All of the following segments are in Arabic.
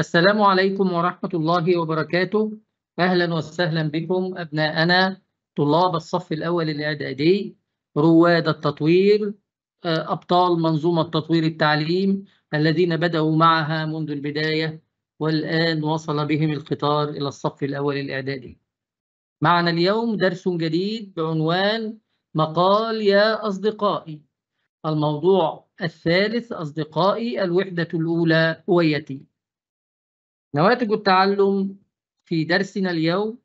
السلام عليكم ورحمة الله وبركاته أهلا وسهلا بكم أبناءنا طلاب الصف الأول الإعدادي رواد التطوير آه، أبطال منظومة تطوير التعليم الذين بدأوا معها منذ البداية والآن وصل بهم القطار إلى الصف الأول الإعدادي معنا اليوم درس جديد بعنوان مقال يا أصدقائي الموضوع الثالث أصدقائي الوحدة الأولى هويتي نواتج التعلم في درسنا اليوم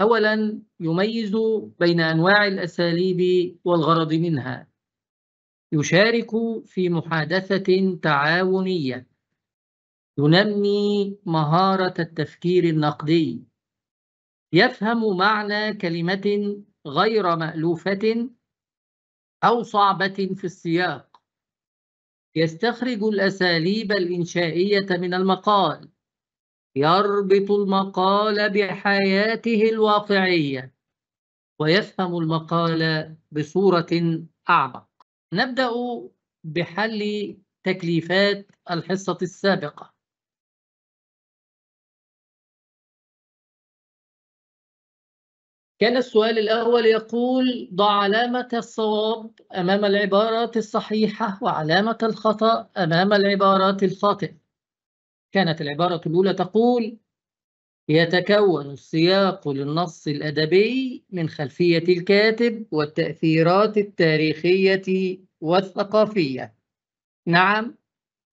أولا يميز بين أنواع الأساليب والغرض منها يشارك في محادثة تعاونية ينمي مهارة التفكير النقدي يفهم معنى كلمة غير مألوفة أو صعبة في السياق يستخرج الأساليب الإنشائية من المقال يربط المقال بحياته الواقعية ويفهم المقال بصورة أعمق نبدأ بحل تكليفات الحصة السابقة كان السؤال الأول يقول ضع علامة الصواب أمام العبارات الصحيحة وعلامة الخطأ أمام العبارات الخاطئة كانت العبارة الأولى تقول يتكون السياق للنص الأدبي من خلفية الكاتب والتأثيرات التاريخية والثقافية نعم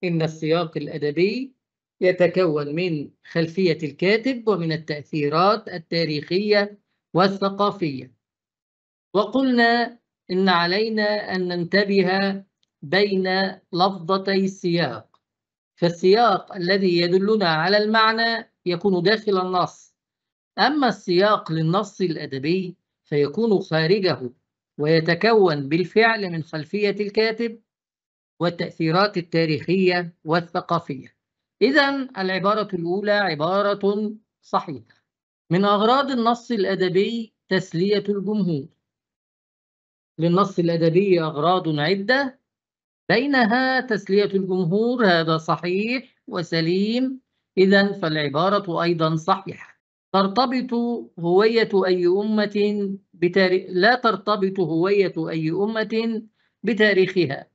إن السياق الأدبي يتكون من خلفية الكاتب ومن التأثيرات التاريخية والثقافية وقلنا إن علينا أن ننتبه بين لفظتي السياق فالسياق الذي يدلنا على المعنى يكون داخل النص أما السياق للنص الأدبي فيكون خارجه ويتكون بالفعل من خلفية الكاتب والتأثيرات التاريخية والثقافية إذا العبارة الأولى عبارة صحيحة من أغراض النص الأدبي تسلية الجمهور للنص الأدبي أغراض عدة بينها تسلية الجمهور هذا صحيح وسليم إذا فالعبارة أيضا صحيحة ترتبط هوية أي أمة بتاريخ لا ترتبط هوية أي أمة بتاريخها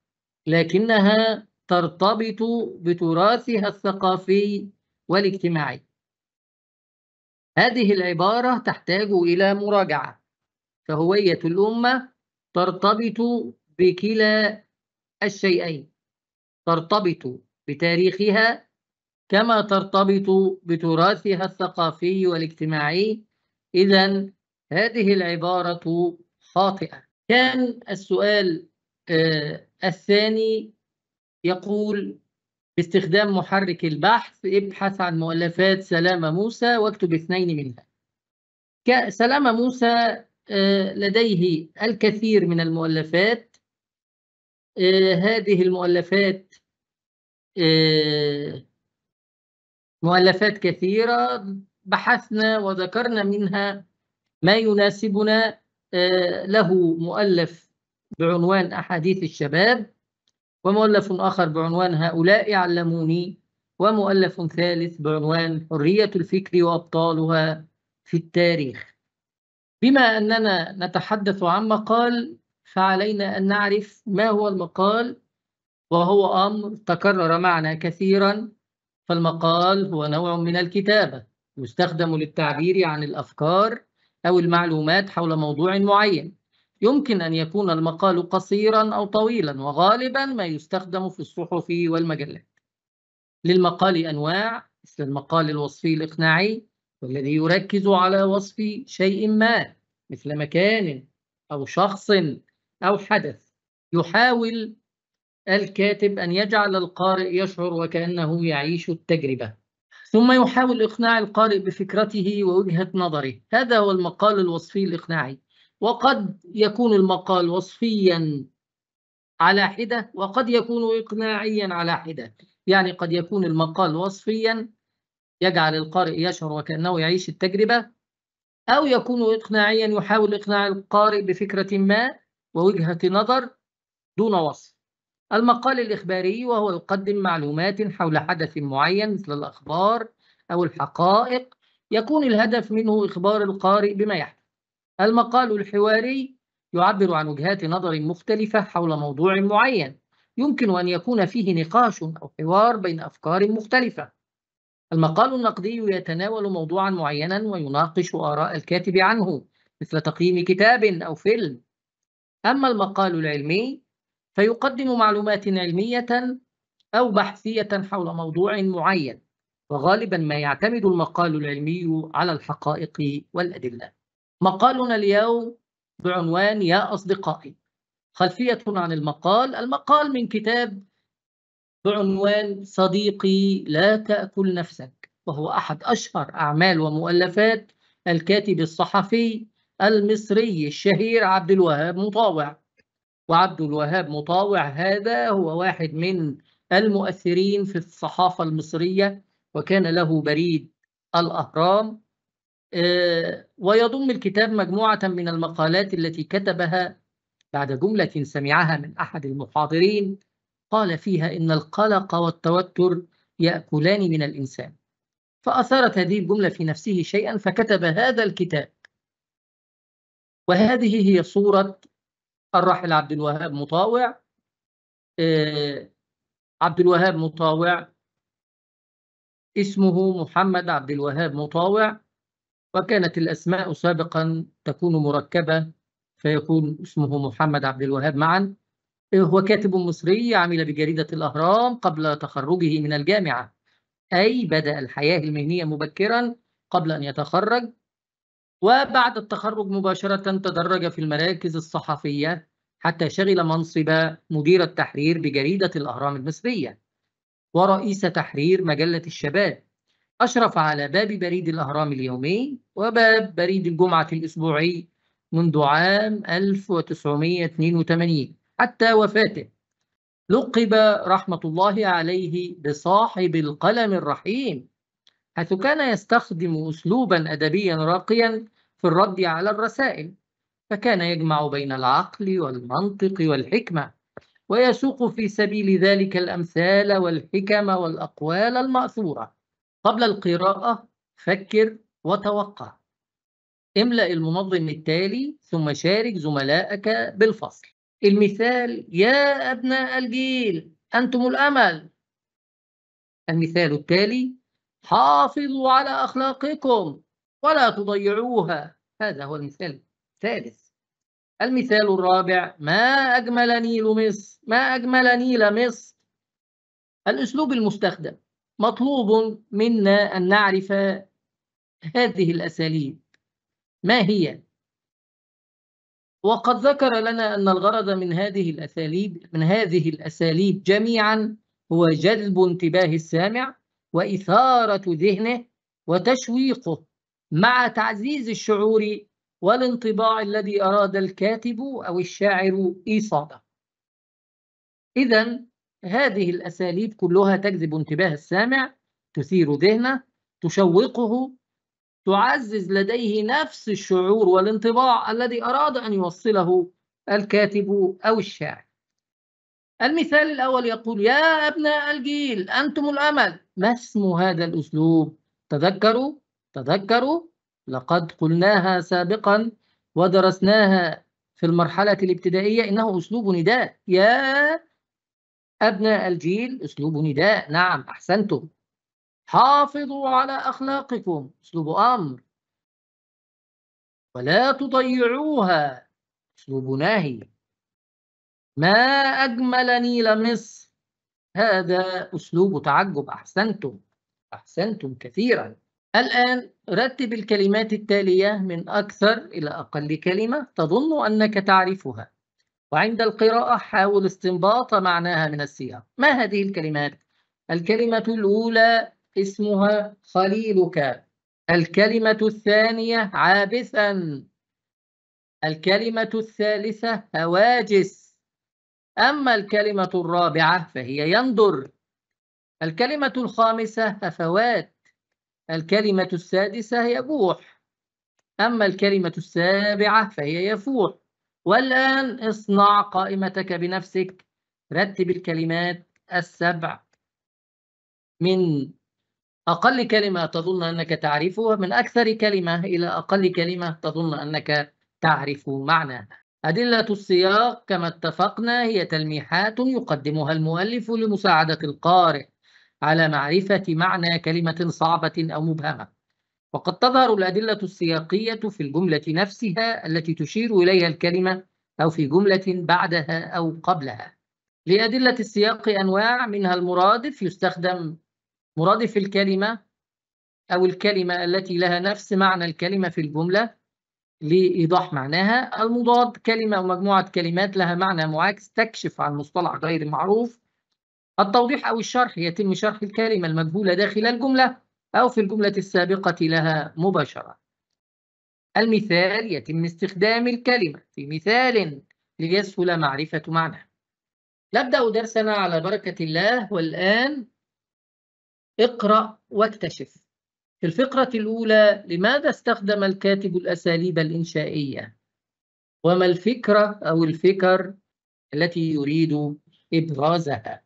لكنها ترتبط بتراثها الثقافي والاجتماعي هذه العبارة تحتاج إلى مراجعة فهوية الأمة ترتبط بكلا الشيئين ترتبط بتاريخها كما ترتبط بتراثها الثقافي والاجتماعي إذا هذه العبارة خاطئة كان السؤال آه الثاني يقول باستخدام محرك البحث ابحث عن مؤلفات سلامة موسى واكتب اثنين منها سلامة موسى آه، لديه الكثير من المؤلفات آه، هذه المؤلفات آه، مؤلفات كثيرة بحثنا وذكرنا منها ما يناسبنا آه، له مؤلف بعنوان أحاديث الشباب ومؤلف آخر بعنوان هؤلاء علموني ومؤلف ثالث بعنوان حرية الفكر وأبطالها في التاريخ بما أننا نتحدث عن مقال فعلينا أن نعرف ما هو المقال وهو أمر تكرر معنا كثيرا فالمقال هو نوع من الكتابة يستخدم للتعبير عن الأفكار أو المعلومات حول موضوع معين يمكن أن يكون المقال قصيرا أو طويلا وغالبا ما يستخدم في الصحف والمجلات للمقال أنواع مثل المقال الوصفي الإقناعي والذي يركز على وصف شيء ما مثل مكان أو شخص أو حدث يحاول الكاتب أن يجعل القارئ يشعر وكأنه يعيش التجربة ثم يحاول إقناع القارئ بفكرته ووجهة نظره هذا هو المقال الوصفي الإقناعي وقد يكون المقال وصفيا على حدة وقد يكون إقناعيا على حدة يعني قد يكون المقال وصفيا يجعل القارئ يشعر وكأنه يعيش التجربة أو يكون إقناعيا يحاول إقناع القارئ بفكرة ما ووجهة نظر دون وصف المقال الإخباري وهو يقدم معلومات حول حدث معين مثل الأخبار أو الحقائق يكون الهدف منه إخبار القارئ بما يحدث المقال الحواري يعبر عن وجهات نظر مختلفة حول موضوع معين يمكن أن يكون فيه نقاش أو حوار بين أفكار مختلفة المقال النقدي يتناول موضوعا معينا ويناقش آراء الكاتب عنه مثل تقييم كتاب أو فيلم أما المقال العلمي فيقدم معلومات علمية أو بحثية حول موضوع معين وغالبا ما يعتمد المقال العلمي على الحقائق والأدلة مقالنا اليوم بعنوان يا أصدقائي خلفية عن المقال المقال من كتاب بعنوان صديقي لا تأكل نفسك وهو أحد أشهر أعمال ومؤلفات الكاتب الصحفي المصري الشهير عبد الوهاب مطاوع وعبد الوهاب مطاوع هذا هو واحد من المؤثرين في الصحافة المصرية وكان له بريد الأهرام آه، ويضم الكتاب مجموعة من المقالات التي كتبها بعد جملة سمعها من أحد المحاضرين قال فيها إن القلق والتوتر يأكلان من الإنسان فأثارت هذه الجملة في نفسه شيئا فكتب هذا الكتاب وهذه هي صورة الراحل عبد الوهاب مطاوع آه، عبد الوهاب مطاوع اسمه محمد عبد الوهاب مطاوع وكانت الأسماء سابقا تكون مركبة فيكون اسمه محمد عبد الوهاب معا آه، هو كاتب مصري عمل بجريدة الأهرام قبل تخرجه من الجامعة أي بدأ الحياة المهنية مبكرا قبل أن يتخرج وبعد التخرج مباشرة تدرج في المراكز الصحفية حتى شغل منصب مدير التحرير بجريدة الأهرام المصرية ورئيس تحرير مجلة الشباب أشرف على باب بريد الأهرام اليومي وباب بريد الجمعة الأسبوعي منذ عام 1982 حتى وفاته لقب رحمة الله عليه بصاحب القلم الرحيم حيث كان يستخدم أسلوبا أدبيا راقيا في الرد على الرسائل فكان يجمع بين العقل والمنطق والحكمة ويسوق في سبيل ذلك الأمثال والحكم والأقوال المأثورة قبل القراءة فكر وتوقع املأ المنظم التالي ثم شارك زملائك بالفصل المثال يا أبناء الجيل أنتم الأمل المثال التالي حافظوا على أخلاقكم ولا تضيعوها هذا هو المثال الثالث المثال الرابع ما أجمل نيل مصر ما أجمل نيل مصر الأسلوب المستخدم مطلوب منا أن نعرف هذه الأساليب ما هي؟ وقد ذكر لنا أن الغرض من هذه الأساليب من هذه الأساليب جميعا هو جذب انتباه السامع وإثارة ذهنه وتشويقه مع تعزيز الشعور والانطباع الذي أراد الكاتب أو الشاعر إيصاده إذا هذه الأساليب كلها تجذب انتباه السامع تثير ذهنه تشوقه تعزز لديه نفس الشعور والانطباع الذي أراد أن يوصله الكاتب أو الشاعر المثال الأول يقول يا أبناء الجيل أنتم الأمل ما اسم هذا الأسلوب؟ تذكروا تذكروا لقد قلناها سابقا ودرسناها في المرحلة الابتدائية إنه أسلوب نداء يا أبناء الجيل أسلوب نداء نعم أحسنتم حافظوا على أخلاقكم أسلوب أمر ولا تضيعوها أسلوب نهي ما أجملني لمصر هذا أسلوب تعجب أحسنتم أحسنتم كثيرا الآن رتب الكلمات التالية من أكثر إلى أقل كلمة تظن أنك تعرفها وعند القراءة حاول استنباط معناها من السياق ما هذه الكلمات؟ الكلمة الأولى اسمها خليلك الكلمة الثانية عابثا الكلمة الثالثة هواجس أما الكلمة الرابعة فهي يندر الكلمة الخامسة هفوات الكلمة السادسة يبوح أما الكلمة السابعة فهي يفوح والآن اصنع قائمتك بنفسك رتب الكلمات السبع من أقل كلمة تظن أنك تعرفها من أكثر كلمة إلى أقل كلمة تظن أنك تعرف معناها أدلة السياق كما اتفقنا هي تلميحات يقدمها المؤلف لمساعدة القارئ على معرفة معنى كلمة صعبة أو مبهمة وقد تظهر الأدلة السياقية في الجملة نفسها التي تشير إليها الكلمة أو في جملة بعدها أو قبلها لأدلة السياق أنواع منها المرادف يستخدم مرادف الكلمة أو الكلمة التي لها نفس معنى الكلمة في الجملة لإيضاح معناها المضاد كلمة أو مجموعة كلمات لها معنى معاكس تكشف عن مصطلح غير معروف التوضيح أو الشرح يتم شرح الكلمة المجهولة داخل الجملة أو في الجملة السابقة لها مباشرة المثال يتم استخدام الكلمة في مثال ليسهل معرفة معنى نبدأ درسنا على بركة الله والآن اقرأ واكتشف في الفقرة الأولى لماذا استخدم الكاتب الأساليب الإنشائية؟ وما الفكرة أو الفكر التي يريد إبرازها؟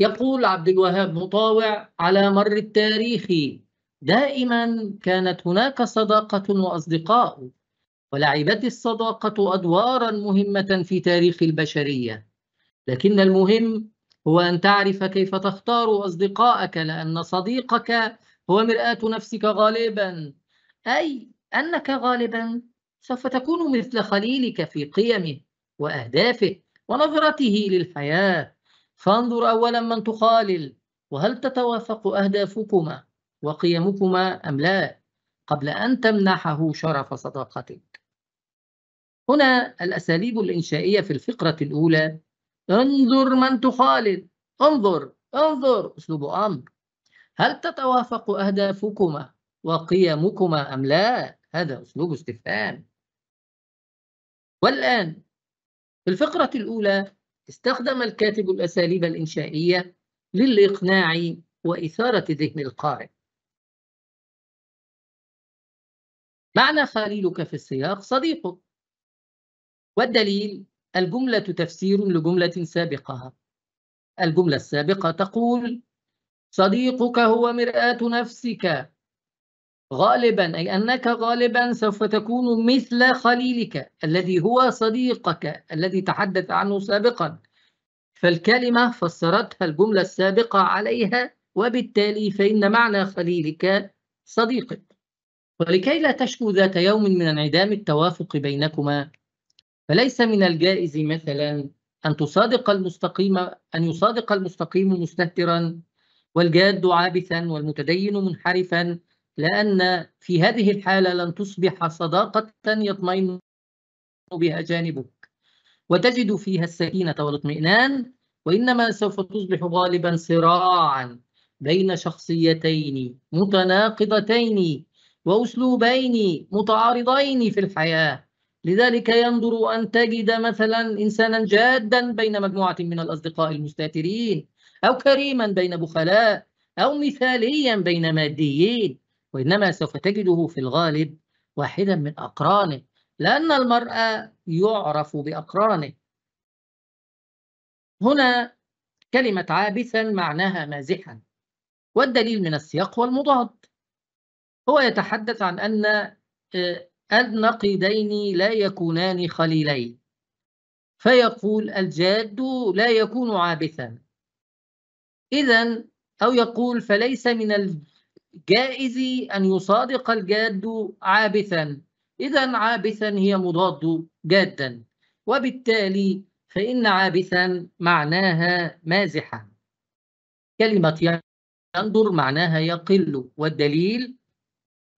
يقول عبد الوهاب مطاوع على مر التاريخ دائما كانت هناك صداقة وأصدقاء ولعبت الصداقة أدوارا مهمة في تاريخ البشرية لكن المهم هو أن تعرف كيف تختار أصدقائك لأن صديقك هو مرآة نفسك غالبا أي أنك غالبا سوف تكون مثل خليلك في قيمه وأهدافه ونظرته للحياة فانظر أولا من تخالل وهل تتوافق أهدافكما وقيمكما أم لا قبل أن تمنحه شرف صداقتك هنا الأساليب الإنشائية في الفقرة الأولى انظر من تخالد انظر انظر أسلوب أمر هل تتوافق أهدافكما وقيمكما أم لا هذا أسلوب استفهام والآن في الفقرة الأولى استخدم الكاتب الأساليب الإنشائية للإقناع وإثارة ذهن القارئ معنى خليلك في السياق صديقك والدليل الجملة تفسير لجملة سابقة الجملة السابقة تقول صديقك هو مرآة نفسك غالبا أي أنك غالبا سوف تكون مثل خليلك الذي هو صديقك الذي تحدث عنه سابقا فالكلمة فسرتها الجملة السابقة عليها وبالتالي فإن معنى خليلك صديقك ولكي لا تشكو ذات يوم من انعدام التوافق بينكما فليس من الجائز مثلا أن تصادق المستقيم أن يصادق المستقيم مستهترا والجاد عابثا والمتدين منحرفا لأن في هذه الحالة لن تصبح صداقة يطمئن بها جانبك وتجد فيها السكينة والاطمئنان وإنما سوف تصبح غالبا صراعا بين شخصيتين متناقضتين وأسلوبين متعارضين في الحياة لذلك يندر أن تجد مثلا إنسانا جادا بين مجموعة من الأصدقاء المستهترين أو كريما بين بخلاء أو مثاليا بين ماديين وإنما سوف تجده في الغالب واحدا من أقرانه لأن المرء يعرف بأقرانه هنا كلمة عابثا معناها مازحا والدليل من السياق والمضاد هو يتحدث عن أن آه، النقيضين لا يكونان خليلين فيقول الجاد لا يكون عابثا إذا أو يقول فليس من الجائز أن يصادق الجاد عابثا إذا عابثا هي مضاد جادا وبالتالي فإن عابثا معناها مازحا كلمة ينظر معناها يقل والدليل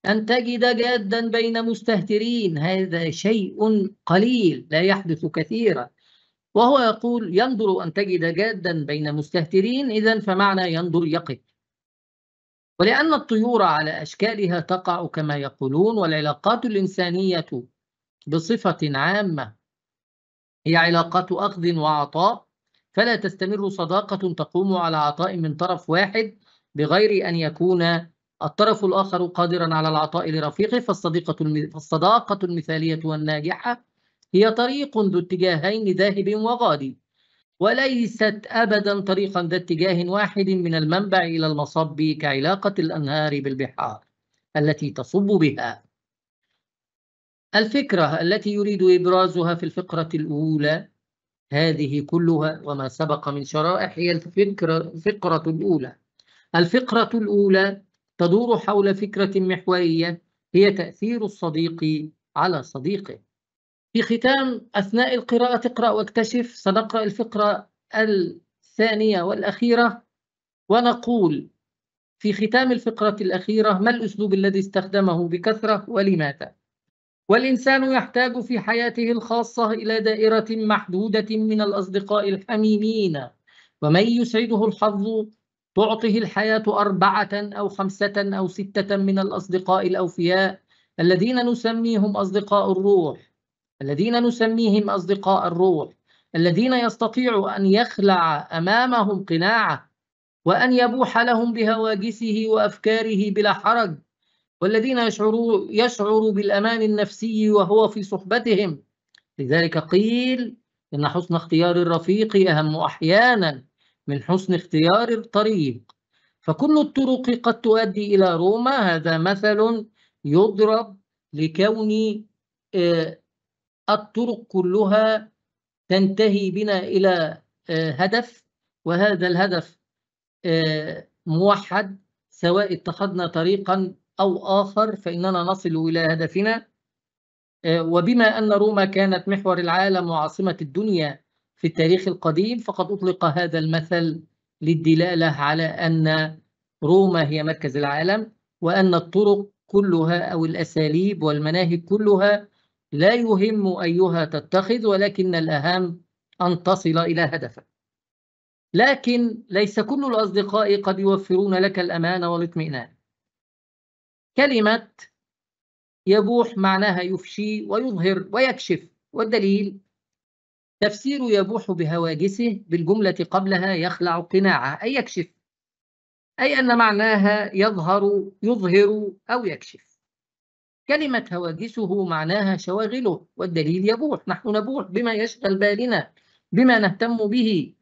أن تجد جادا بين مستهترين هذا شيء قليل لا يحدث كثيرا وهو يقول يندر أن تجد جادا بين مستهترين إذا فمعنى يندر يقف ولأن الطيور على أشكالها تقع كما يقولون والعلاقات الإنسانية بصفة عامة هي علاقات أخذ وعطاء فلا تستمر صداقة تقوم على عطاء من طرف واحد بغير أن يكون الطرف الآخر قادرا على العطاء لرفيقه فالصديقة فالصداقة المثالية والناجحة هي طريق ذو اتجاهين ذاهب وغادي وليست أبدا طريقا ذا اتجاه واحد من المنبع إلى المصب كعلاقة الأنهار بالبحار التي تصب بها الفكرة التي يريد إبرازها في الفقرة الأولى هذه كلها وما سبق من شرائح هي الفكرة الفقرة الأولى الفقرة الأولى تدور حول فكرة محورية هي تأثير الصديق على صديقه. في ختام أثناء القراءة اقرأ واكتشف سنقرأ الفقرة الثانية والأخيرة ونقول في ختام الفقرة الأخيرة ما الأسلوب الذي استخدمه بكثرة ولماذا؟ والإنسان يحتاج في حياته الخاصة إلى دائرة محدودة من الأصدقاء الحميمين ومن يسعده الحظ تعطه الحياة أربعة أو خمسة أو ستة من الأصدقاء الأوفياء الذين نسميهم أصدقاء الروح الذين نسميهم أصدقاء الروح الذين يستطيع أن يخلع أمامهم قناعة وأن يبوح لهم بهواجسه وأفكاره بلا حرج والذين يشعروا يشعر بالأمان النفسي وهو في صحبتهم لذلك قيل إن حسن اختيار الرفيق أهم أحيانا من حسن اختيار الطريق فكل الطرق قد تؤدي إلى روما هذا مثل يضرب لكون آه، الطرق كلها تنتهي بنا إلى آه، هدف وهذا الهدف آه، موحد سواء اتخذنا طريقا أو آخر فإننا نصل إلى هدفنا وبما أن روما كانت محور العالم وعاصمة الدنيا في التاريخ القديم فقد أطلق هذا المثل للدلالة على أن روما هي مركز العالم وأن الطرق كلها أو الأساليب والمناهج كلها لا يهم أيها تتخذ ولكن الأهم أن تصل إلى هدفك لكن ليس كل الأصدقاء قد يوفرون لك الأمان والاطمئنان كلمة يبوح معناها يفشي ويظهر ويكشف والدليل تفسير يبوح بهواجسه بالجملة قبلها يخلع قناعه أي يكشف أي أن معناها يظهر يظهر أو يكشف كلمة هواجسه معناها شواغله والدليل يبوح نحن نبوح بما يشغل بالنا بما نهتم به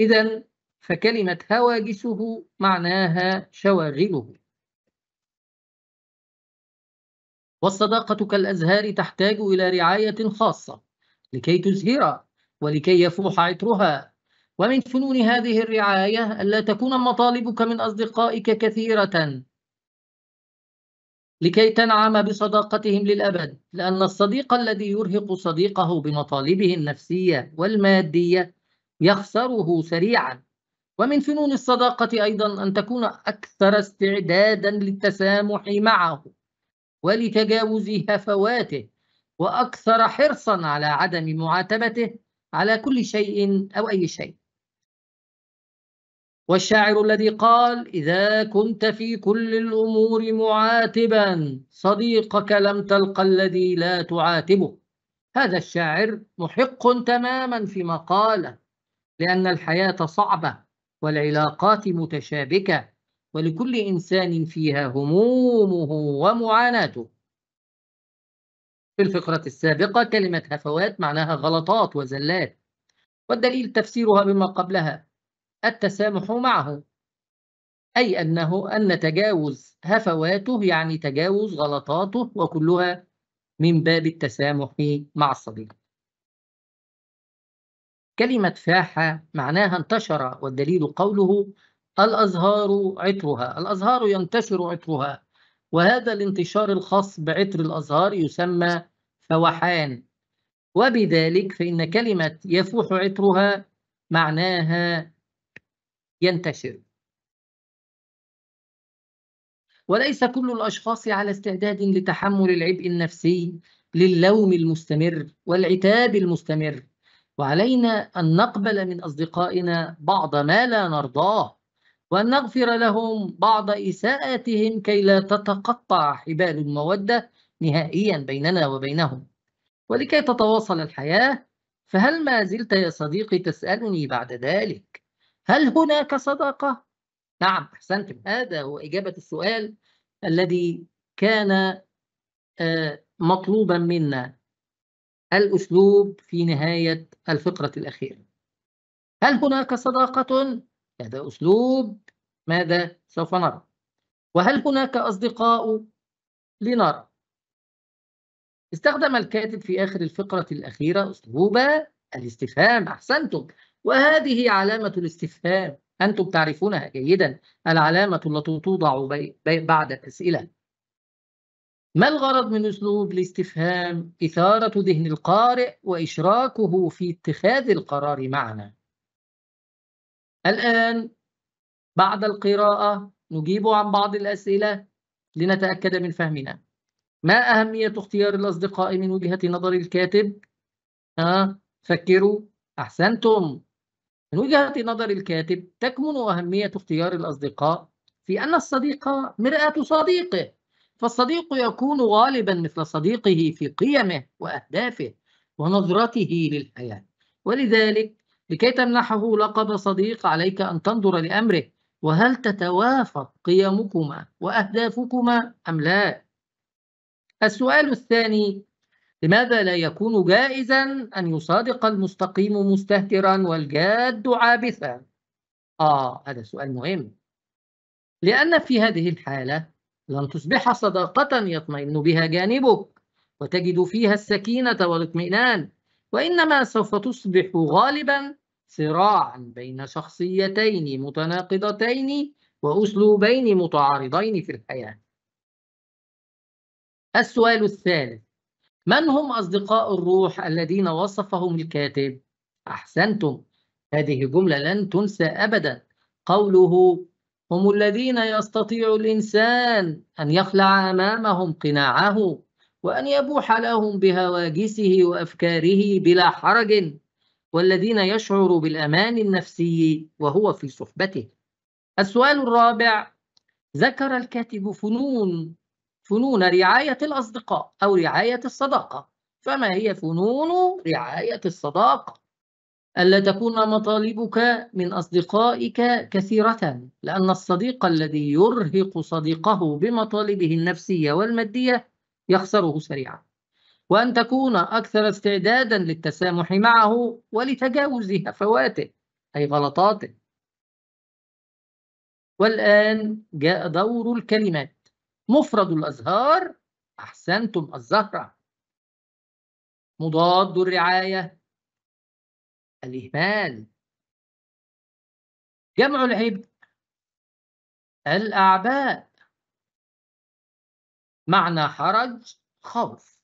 إذا فكلمة هواجسه معناها شواغله والصداقة كالأزهار تحتاج إلى رعاية خاصة لكي تزهر ولكي يفوح عطرها ومن فنون هذه الرعاية ألا تكون مطالبك من أصدقائك كثيرة لكي تنعم بصداقتهم للأبد لأن الصديق الذي يرهق صديقه بمطالبه النفسية والمادية يخسره سريعا ومن فنون الصداقة أيضا أن تكون أكثر استعدادا للتسامح معه ولتجاوز هفواته وأكثر حرصا على عدم معاتبته على كل شيء أو أي شيء والشاعر الذي قال إذا كنت في كل الأمور معاتبا صديقك لم تلقى الذي لا تعاتبه هذا الشاعر محق تماما فيما مقاله لأن الحياة صعبة والعلاقات متشابكة ولكل إنسان فيها همومه ومعاناته في الفقرة السابقة كلمة هفوات معناها غلطات وزلات والدليل تفسيرها بما قبلها التسامح معه أي أنه أن تجاوز هفواته يعني تجاوز غلطاته وكلها من باب التسامح مع الصديق كلمة فاحة معناها انتشر والدليل قوله الأزهار عطرها الأزهار ينتشر عطرها وهذا الانتشار الخاص بعطر الأزهار يسمى فوحان وبذلك فإن كلمة يفوح عطرها معناها ينتشر وليس كل الأشخاص على استعداد لتحمل العبء النفسي للوم المستمر والعتاب المستمر وعلينا أن نقبل من أصدقائنا بعض ما لا نرضاه وأن نغفر لهم بعض إساءتهم كي لا تتقطع حبال المودة نهائيا بيننا وبينهم ولكي تتواصل الحياة فهل ما زلت يا صديقي تسألني بعد ذلك هل هناك صداقة؟ نعم أحسنتم هذا هو إجابة السؤال الذي كان آه، مطلوبا منا الأسلوب في نهاية الفقرة الأخيرة هل هناك صداقة؟ هذا أسلوب ماذا سوف نرى وهل هناك أصدقاء لنرى استخدم الكاتب في آخر الفقرة الأخيرة أسلوب الاستفهام أحسنتم وهذه علامة الاستفهام أنتم تعرفونها جيدا العلامة التي توضع بعد الأسئلة ما الغرض من أسلوب الاستفهام؟ إثارة ذهن القارئ وإشراكه في اتخاذ القرار معنا الآن بعد القراءة نجيب عن بعض الأسئلة لنتأكد من فهمنا ما أهمية اختيار الأصدقاء من وجهة نظر الكاتب؟ ها فكروا أحسنتم من وجهة نظر الكاتب تكمن أهمية اختيار الأصدقاء في أن الصديق مرآة صديقه فالصديق يكون غالبا مثل صديقه في قيمه وأهدافه ونظرته للحياة ولذلك لكي تمنحه لقب صديق عليك أن تنظر لأمره وهل تتوافق قيمكما وأهدافكما أم لا؟ السؤال الثاني لماذا لا يكون جائزا أن يصادق المستقيم مستهترا والجاد عابثا؟ آه هذا سؤال مهم لأن في هذه الحالة لن تصبح صداقة يطمئن بها جانبك وتجد فيها السكينة والاطمئنان وإنما سوف تصبح غالبا صراعا بين شخصيتين متناقضتين وأسلوبين متعارضين في الحياة السؤال الثالث من هم أصدقاء الروح الذين وصفهم الكاتب؟ أحسنتم هذه جمله لن تنسى أبدا قوله هم الذين يستطيع الإنسان أن يخلع أمامهم قناعه وأن يبوح لهم بهواجسه وأفكاره بلا حرج والذين يشعر بالأمان النفسي وهو في صحبته السؤال الرابع ذكر الكاتب فنون فنون رعاية الأصدقاء أو رعاية الصداقة فما هي فنون رعاية الصداقة ألا تكون مطالبك من أصدقائك كثيرة لأن الصديق الذي يرهق صديقه بمطالبه النفسية والمادية يخسره سريعاً وأن تكون أكثر استعدادا للتسامح معه ولتجاوز هفواته أي غلطاته والآن جاء دور الكلمات مفرد الأزهار أحسنتم الزهرة مضاد الرعاية الإهمال جمع العبء الأعباء معنى حرج خوف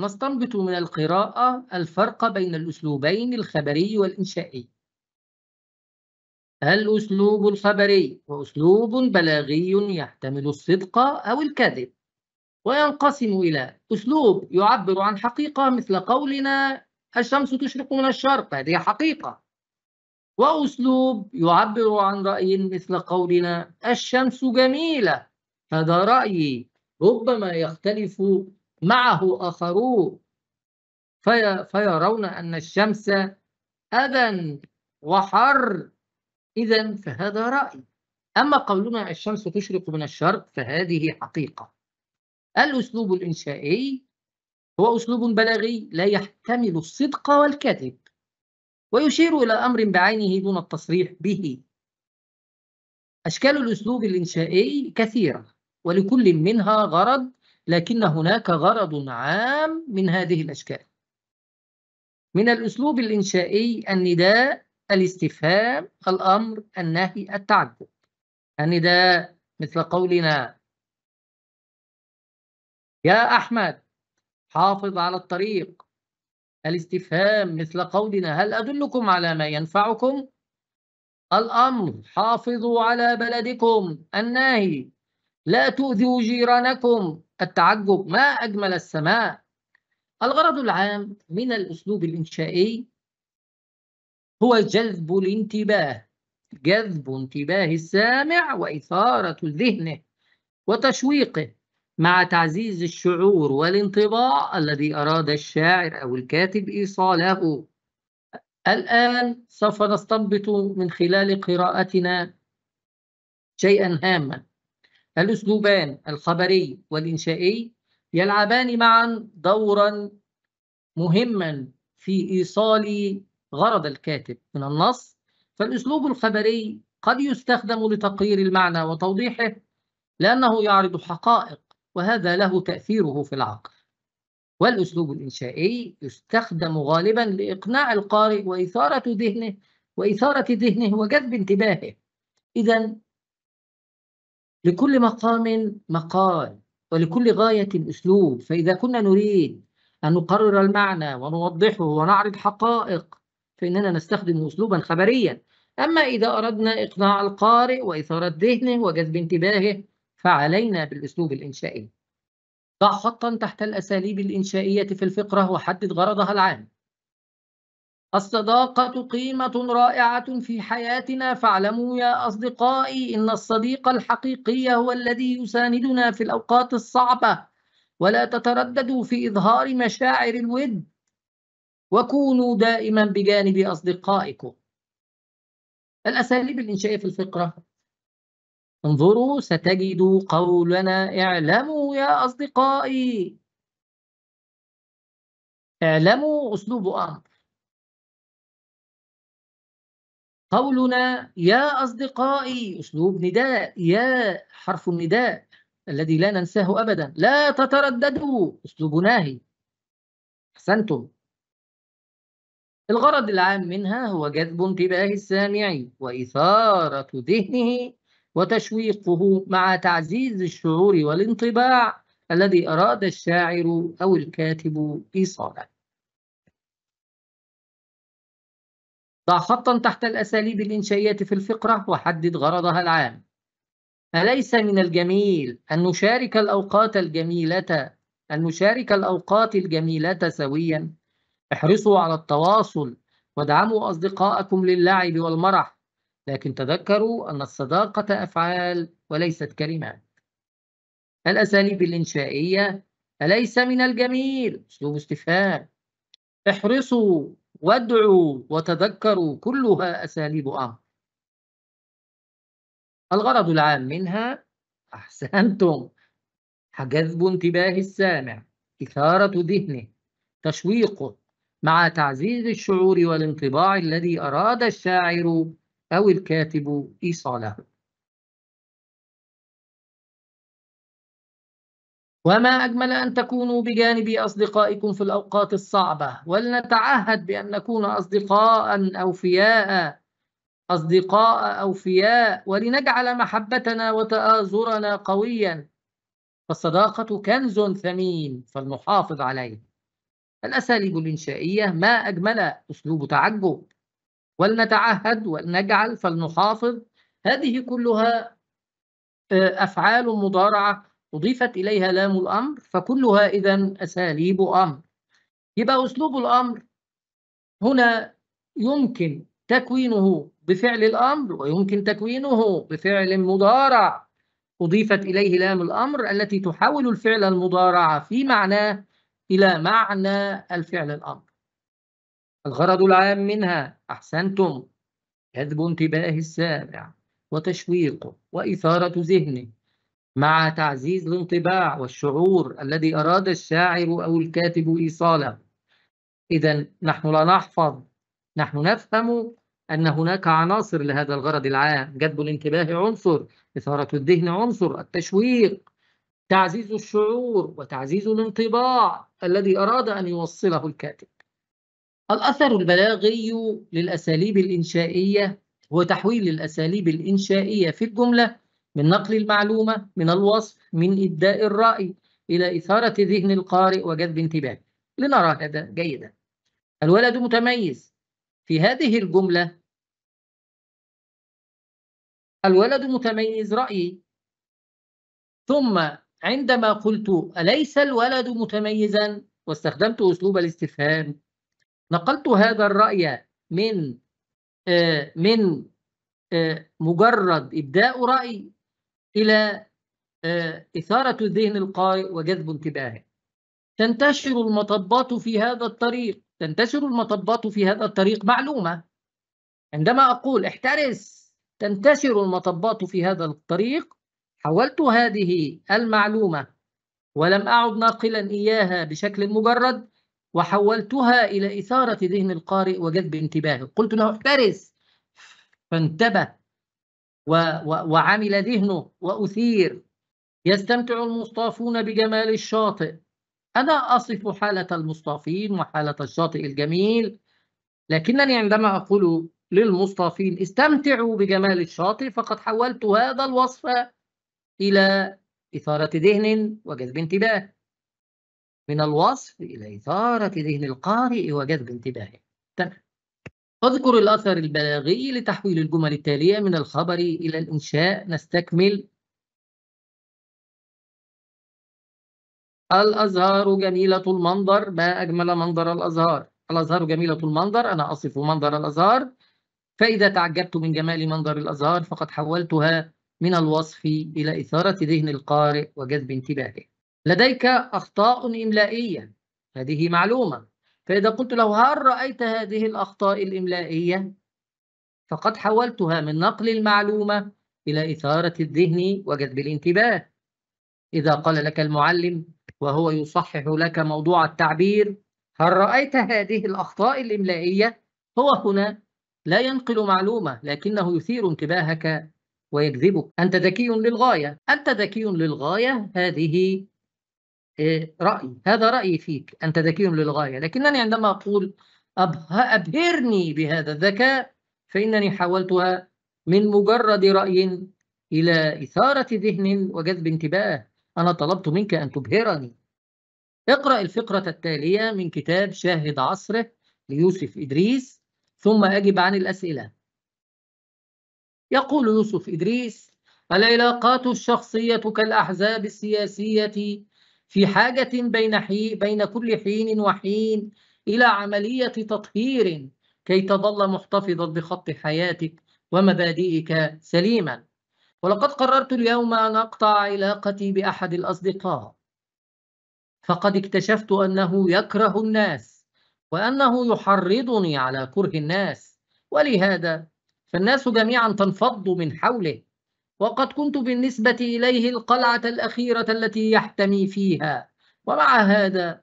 نستنبط من القراءة الفرق بين الأسلوبين الخبري والإنشائي الأسلوب الخبري وأسلوب بلاغي يحتمل الصدق أو الكذب وينقسم إلى أسلوب يعبر عن حقيقة مثل قولنا الشمس تشرق من الشرق هذه حقيقة وأسلوب يعبر عن رأي مثل قولنا الشمس جميلة هذا رأيي ربما يختلف معه آخرون في فيرون أن الشمس أذى وحر إذا فهذا رأي أما قولنا الشمس تشرق من الشرق فهذه حقيقة الأسلوب الإنشائي هو أسلوب بلاغي لا يحتمل الصدق والكذب ويشير إلى أمر بعينه دون التصريح به أشكال الأسلوب الإنشائي كثيرة ولكل منها غرض لكن هناك غرض عام من هذه الأشكال من الأسلوب الإنشائي النداء الاستفهام الأمر النهي التعجب النداء مثل قولنا يا أحمد حافظ على الطريق الاستفهام مثل قولنا هل أدلكم على ما ينفعكم الأمر حافظوا على بلدكم الناهي لا تؤذوا جيرانكم التعجب ما أجمل السماء الغرض العام من الأسلوب الإنشائي هو جذب الانتباه جذب انتباه السامع وإثارة ذهنه وتشويقه مع تعزيز الشعور والانطباع الذي أراد الشاعر أو الكاتب إيصاله الآن سوف نستنبط من خلال قراءتنا شيئا هاما الأسلوبان الخبري والإنشائي يلعبان معا دورا مهما في إيصال غرض الكاتب من النص فالأسلوب الخبري قد يستخدم لتقرير المعنى وتوضيحه لأنه يعرض حقائق وهذا له تأثيره في العقل والأسلوب الإنشائي يستخدم غالبا لإقناع القارئ وإثارة ذهنه وإثارة ذهنه وجذب انتباهه إذا لكل مقام مقال ولكل غاية أسلوب فإذا كنا نريد أن نقرر المعنى ونوضحه ونعرض حقائق فإننا نستخدم أسلوبا خبريا أما إذا أردنا إقناع القارئ وإثارة ذهنه وجذب انتباهه فعلينا بالأسلوب الإنشائي ضع خطا تحت الأساليب الإنشائية في الفقرة وحدد غرضها العام الصداقة قيمة رائعة في حياتنا فاعلموا يا أصدقائي إن الصديق الحقيقي هو الذي يساندنا في الأوقات الصعبة ولا تترددوا في إظهار مشاعر الود وكونوا دائما بجانب أصدقائكم الأساليب الإنشائية في الفقرة انظروا ستجدوا قولنا اعلموا يا أصدقائي اعلموا أسلوب أمر قولنا يا أصدقائي أسلوب نداء يا حرف النداء الذي لا ننساه أبدا لا تترددوا أسلوب ناهي أحسنتم الغرض العام منها هو جذب انتباه السامع وإثارة ذهنه وتشويقه مع تعزيز الشعور والانطباع الذي أراد الشاعر أو الكاتب إيصاله ضع خطا تحت الأساليب الإنشائية في الفقرة وحدد غرضها العام أليس من الجميل أن نشارك الأوقات الجميلة أن نشارك الأوقات الجميلة سويا احرصوا على التواصل وادعموا أصدقائكم للعب والمرح لكن تذكروا أن الصداقة أفعال وليست كلمات الأساليب الإنشائية أليس من الجميل أسلوب استفهام احرصوا وادعوا وتذكروا كلها أساليب أمر الغرض العام منها أحسنتم حجذب انتباه السامع إثارة ذهنه تشويقه مع تعزيز الشعور والانطباع الذي أراد الشاعر أو الكاتب إيصاله وما أجمل أن تكونوا بجانب أصدقائكم في الأوقات الصعبة ولنتعهد بأن نكون أصدقاء أوفياء أصدقاء أوفياء ولنجعل محبتنا وتآزرنا قويا فالصداقة كنز ثمين فلنحافظ عليه الأساليب الإنشائية ما أجمل أسلوب تعجب ولنتعهد ولنجعل فلنحافظ هذه كلها آه، أفعال مضارعة أضيفت إليها لام الأمر فكلها إذا أساليب أمر يبقى أسلوب الأمر هنا يمكن تكوينه بفعل الأمر ويمكن تكوينه بفعل مضارع أضيفت إليه لام الأمر التي تحول الفعل المضارع في معناه إلى معنى الفعل الأمر الغرض العام منها أحسنتم جذب انتباه السامع وتشويقه وإثارة ذهنه مع تعزيز الانطباع والشعور الذي أراد الشاعر أو الكاتب إيصاله إذا نحن لا نحفظ نحن نفهم أن هناك عناصر لهذا الغرض العام جذب الانتباه عنصر إثارة الذهن عنصر التشويق تعزيز الشعور وتعزيز الانطباع الذي أراد أن يوصله الكاتب الأثر البلاغي للأساليب الإنشائية هو تحويل الأساليب الإنشائية في الجملة من نقل المعلومة من الوصف من إبداء الرأي إلى إثارة ذهن القارئ وجذب انتباهه لنرى هذا جيدا الولد متميز في هذه الجملة الولد متميز رأيي ثم عندما قلت أليس الولد متميزا واستخدمت أسلوب الاستفهام نقلت هذا الرأي من آه، من آه، مجرد إبداء رأي إلى آه، إثارة ذهن القارئ وجذب انتباهه تنتشر المطبات في هذا الطريق تنتشر المطبات في هذا الطريق معلومة عندما أقول احترس تنتشر المطبات في هذا الطريق حولت هذه المعلومة ولم أعد ناقلا إياها بشكل مجرد وحولتها إلى إثارة ذهن القارئ وجذب انتباهه قلت له احترس فانتبه وعمل ذهنه وأثير يستمتع المصطافون بجمال الشاطئ أنا أصف حالة المصطافين وحالة الشاطئ الجميل لكنني عندما أقول للمصطافين استمتعوا بجمال الشاطئ فقد حولت هذا الوصف إلى إثارة ذهن وجذب انتباه من الوصف إلى إثارة ذهن القارئ وجذب انتباهه أذكر الأثر البلاغي لتحويل الجمل التالية من الخبر إلى الإنشاء نستكمل الأزهار جميلة المنظر ما أجمل منظر الأزهار الأزهار جميلة المنظر أنا أصف منظر الأزهار فإذا تعجبت من جمال منظر الأزهار فقد حولتها من الوصف إلى إثارة ذهن القارئ وجذب انتباهه لديك أخطاء إملائية هذه معلومة فإذا قلت له هل رأيت هذه الأخطاء الإملائية؟ فقد حولتها من نقل المعلومة إلى إثارة الذهن وجذب الانتباه إذا قال لك المعلم وهو يصحح لك موضوع التعبير هل رأيت هذه الأخطاء الإملائية؟ هو هنا لا ينقل معلومة لكنه يثير انتباهك ويجذبك أنت ذكي للغاية أنت ذكي للغاية هذه إيه، رأي هذا رأيي فيك أنت ذكي للغاية لكنني عندما أقول أبهرني بهذا الذكاء فإنني حولتها من مجرد رأي إلى إثارة ذهن وجذب انتباه أنا طلبت منك أن تبهرني اقرأ الفقرة التالية من كتاب شاهد عصره ليوسف إدريس ثم أجب عن الأسئلة يقول يوسف إدريس العلاقات الشخصية كالأحزاب السياسية في حاجة بين, حين بين كل حين وحين إلى عملية تطهير كي تظل محتفظا بخط حياتك ومبادئك سليما ولقد قررت اليوم أن أقطع علاقتي بأحد الأصدقاء فقد اكتشفت أنه يكره الناس وأنه يحرضني على كره الناس ولهذا فالناس جميعا تنفض من حوله وقد كنت بالنسبة إليه القلعة الأخيرة التي يحتمي فيها ومع هذا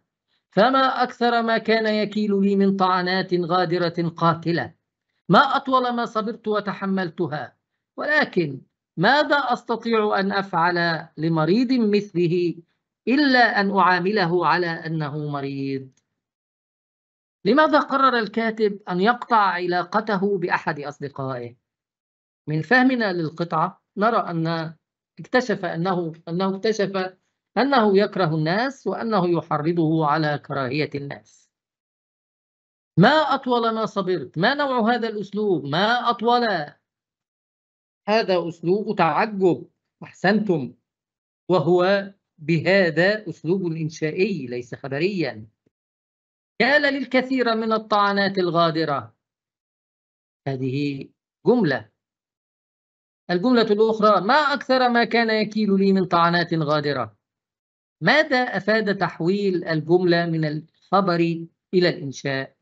فما أكثر ما كان يكيل لي من طعنات غادرة قاتلة ما أطول ما صبرت وتحملتها ولكن ماذا أستطيع أن أفعل لمريض مثله إلا أن أعامله على أنه مريض لماذا قرر الكاتب أن يقطع علاقته بأحد أصدقائه؟ من فهمنا للقطعة نرى أن اكتشف أنه أنه اكتشف أنه يكره الناس وأنه يحرضه على كراهية الناس ما أطول ما صبرت ما نوع هذا الأسلوب ما أطول هذا أسلوب تعجب أحسنتم وهو بهذا أسلوب إنشائي ليس خبريا كان للكثير من الطعنات الغادرة هذه جملة الجملة الأخرى ما أكثر ما كان يكيل لي من طعنات غادرة ماذا أفاد تحويل الجملة من الخبر إلى الإنشاء؟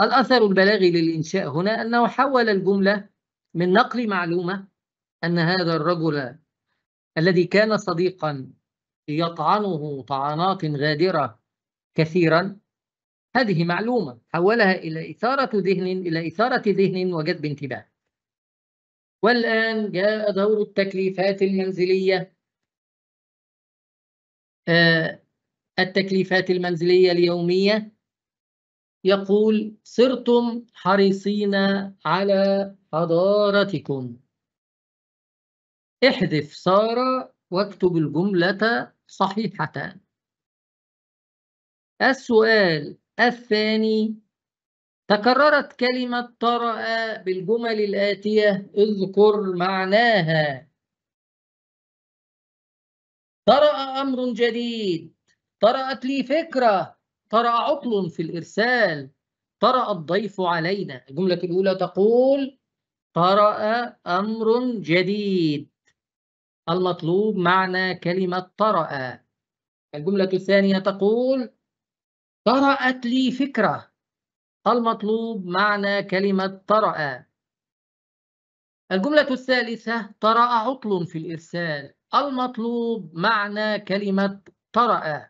الأثر البلاغي للإنشاء هنا أنه حول الجملة من نقل معلومة أن هذا الرجل الذي كان صديقا يطعنه طعنات غادرة كثيرا هذه معلومة حولها إلى إثارة ذهن إلى إثارة ذهن وجذب انتباه والآن جاء دور التكليفات المنزلية آه، التكليفات المنزلية اليومية يقول صرتم حريصين على حضارتكم احذف سارة واكتب الجملة صحيحة السؤال الثاني تكررت كلمة طرأ بالجمل الآتية اذكر معناها طرأ أمر جديد طرأت لي فكرة طرأ عطل في الإرسال طرأ الضيف علينا الجملة الأولى تقول طرأ أمر جديد المطلوب معنى كلمة طرأ الجملة الثانية تقول طرأت لي فكرة المطلوب معنى كلمة طرأ الجملة الثالثة طرأ عطل في الإرسال المطلوب معنى كلمة طرأ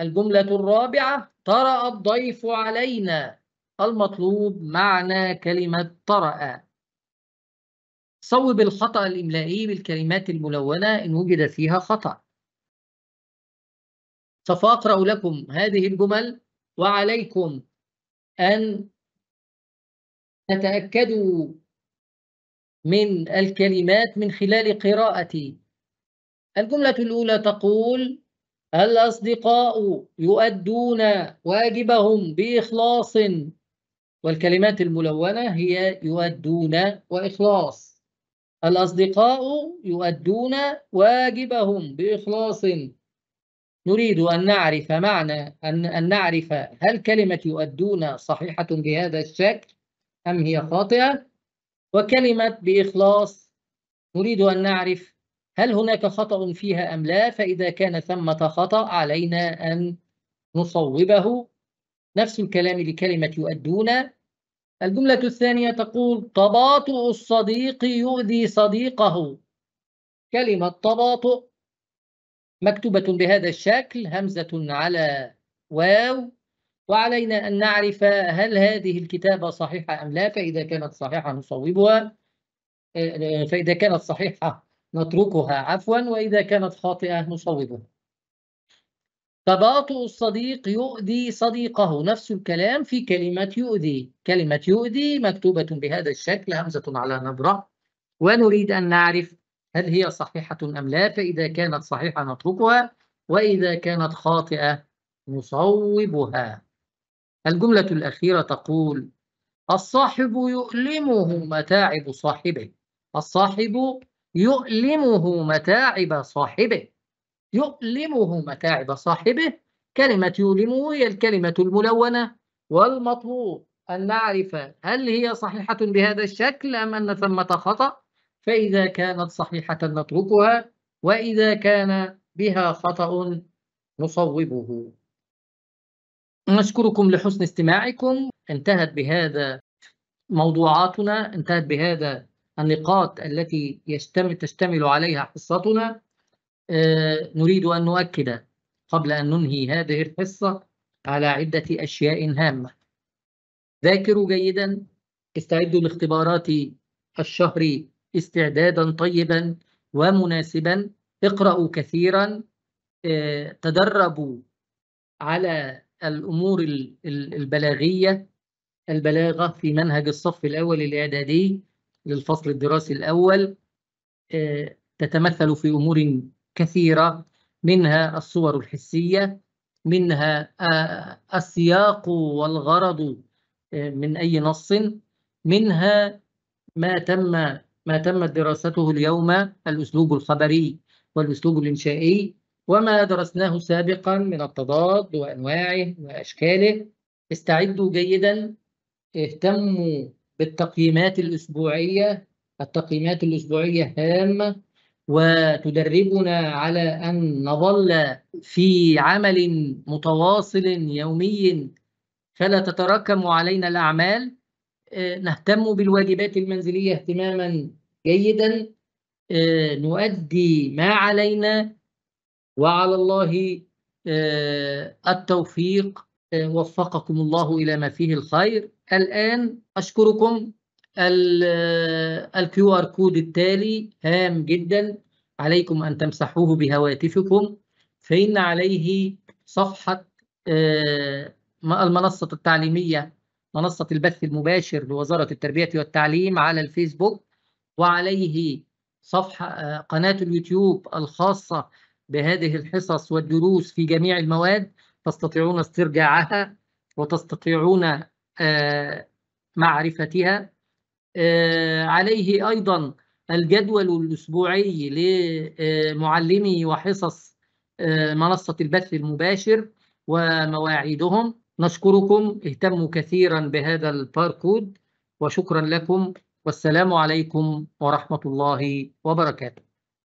الجملة الرابعة طرأ الضيف علينا المطلوب معنى كلمة طرأ صوب الخطأ الإملائي بالكلمات الملونة إن وجد فيها خطأ سوف أقرأ لكم هذه الجمل وعليكم أن تتأكدوا من الكلمات من خلال قراءتي الجملة الأولى تقول الأصدقاء يؤدون واجبهم بإخلاص والكلمات الملونة هي يؤدون وإخلاص الأصدقاء يؤدون واجبهم بإخلاص نريد أن نعرف معنى أن, أن نعرف هل كلمة يؤدون صحيحة بهذا الشكل أم هي خاطئة وكلمة بإخلاص نريد أن نعرف هل هناك خطأ فيها أم لا فإذا كان ثمة خطأ علينا أن نصوبه نفس الكلام لكلمة يؤدون الجملة الثانية تقول تباطؤ الصديق يؤذي صديقه كلمة تباطؤ مكتوبة بهذا الشكل همزة على واو وعلينا أن نعرف هل هذه الكتابة صحيحة أم لا فإذا كانت صحيحة نصوبها آه، فإذا كانت صحيحة نتركها عفوا وإذا كانت خاطئة نصوبها تباطؤ الصديق يؤذي صديقه نفس الكلام في كلمة يؤذي كلمة يؤذي مكتوبة بهذا الشكل همزة على نبرة ونريد أن نعرف هل هي صحيحة أم لا فإذا كانت صحيحة نتركها وإذا كانت خاطئة نصوبها الجملة الأخيرة تقول الصاحب يؤلمه متاعب صاحبه الصاحب يؤلمه متاعب صاحبه يؤلمه متاعب صاحبه كلمة يؤلمه هي الكلمة الملونة والمطلوب أن نعرف هل هي صحيحة بهذا الشكل أم أن ثمة خطأ فإذا كانت صحيحة نتركها وإذا كان بها خطأ نصوبه نشكركم لحسن استماعكم انتهت بهذا موضوعاتنا انتهت بهذا النقاط التي يشتمل تشتمل عليها حصتنا آه، نريد أن نؤكد قبل أن ننهي هذه الحصة على عدة أشياء هامة ذاكروا جيدا استعدوا لاختبارات الشهر استعدادا طيبا ومناسبا اقرأوا كثيرا آه، تدربوا على الأمور البلاغية البلاغة في منهج الصف الأول الإعدادي للفصل الدراسي الأول آه، تتمثل في أمور كثيرة منها الصور الحسية منها آه، السياق والغرض من أي نص منها ما تم ما تمت دراسته اليوم الأسلوب الخبري والأسلوب الإنشائي وما درسناه سابقا من التضاد وأنواعه وأشكاله استعدوا جيدا اهتموا بالتقييمات الأسبوعية التقييمات الأسبوعية هامة وتدربنا على أن نظل في عمل متواصل يومي فلا تتراكم علينا الأعمال نهتم بالواجبات المنزلية اهتماما جيدا آه، نؤدي ما علينا وعلى الله آه، التوفيق آه، وفقكم الله إلى ما فيه الخير الآن أشكركم الكيو ار كود التالي هام جدا عليكم أن تمسحوه بهواتفكم فإن عليه صفحة المنصة التعليمية منصة البث المباشر لوزارة التربية والتعليم على الفيسبوك وعليه صفحة آه، قناة اليوتيوب الخاصة بهذه الحصص والدروس في جميع المواد تستطيعون استرجاعها وتستطيعون آه، معرفتها آه، عليه أيضا الجدول الأسبوعي لمعلمي وحصص منصة البث المباشر ومواعيدهم نشكركم اهتموا كثيرا بهذا الباركود وشكرا لكم والسلام عليكم ورحمة الله وبركاته